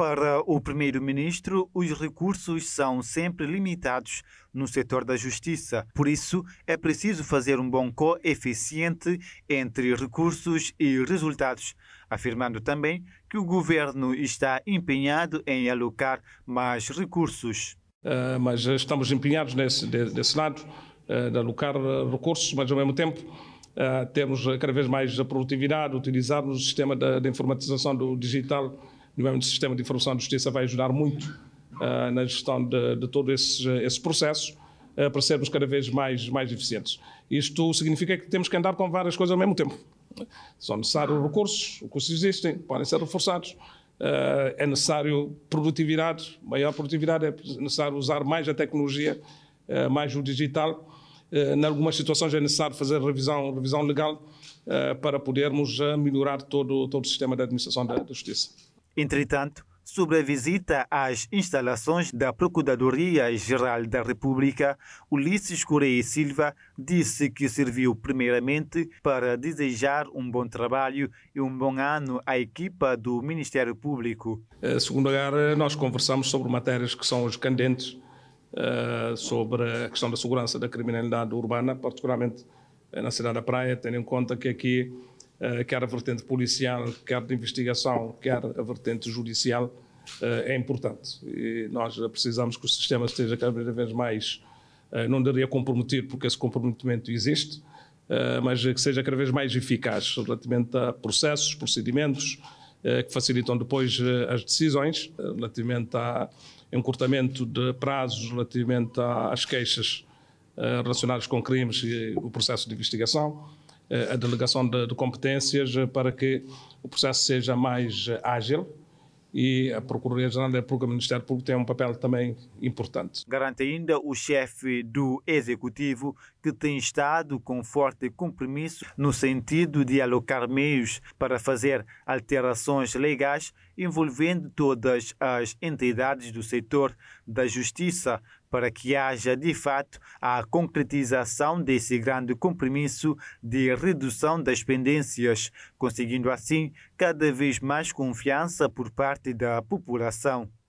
Para o Primeiro-Ministro, os recursos são sempre limitados no setor da justiça. Por isso, é preciso fazer um bom coeficiente entre recursos e resultados, afirmando também que o governo está empenhado em alocar mais recursos. Uh, mas estamos empenhados nesse, desse lado, uh, de alocar ah, recursos, mas ao mesmo tempo. Uh, temos cada vez mais a produtividade, utilizarmos o sistema de informatização do digital nomeadamente o sistema de informação de justiça, vai ajudar muito uh, na gestão de, de todos esses, processos uh, para sermos cada vez mais, mais eficientes. Isto significa que temos que andar com várias coisas ao mesmo tempo. São necessários recursos, recursos existem, podem ser reforçados. Uh, é necessário produtividade, maior produtividade, é necessário usar mais a tecnologia, mais o digital. em algumas situações é necessário fazer revisão, revisão legal para podermos melhorar todo, todo o sistema de administração da, da justiça. Entretanto, sobre a visita às instalações da Procuradoria-Geral da República, Ulisses Correia Silva disse que serviu primeiramente para desejar um bom trabalho e um bom ano à equipa do Ministério Público. Em eh, segundo lugar, eh, nós conversamos sobre matérias que são os candentes, eh, sobre a questão da segurança da criminalidade urbana, particularmente na cidade da Praia, tendo em conta que aqui eh, quer a vertente policial, quer de investigação, quer a vertente judicial, eh, é importante. E nós precisamos que o sistema esteja cada vez mais, eh, não daria comprometido, porque esse comprometimento existe, mas que seja cada vez mais eficaz relativamente a processos, procedimentos, que facilitam depois as decisões, relativamente a encurtamento de prazos, relativamente às queixas relacionadas com crimes e o processo de investigação eh, a delegação de, de competências eh, para que o processo seja mais eh, ágil, e a Procuradoria-Geral da República, o Ministério Público, tem um papel também importante. Garante ainda o chefe do Executivo, que tem estado com forte compromisso no sentido de alocar meios para fazer alterações legais envolvendo todas as entidades do setor da justiça para que haja de fato a concretização desse grande compromisso de redução das pendências, conseguindo assim cada vez mais confiança por parte da população.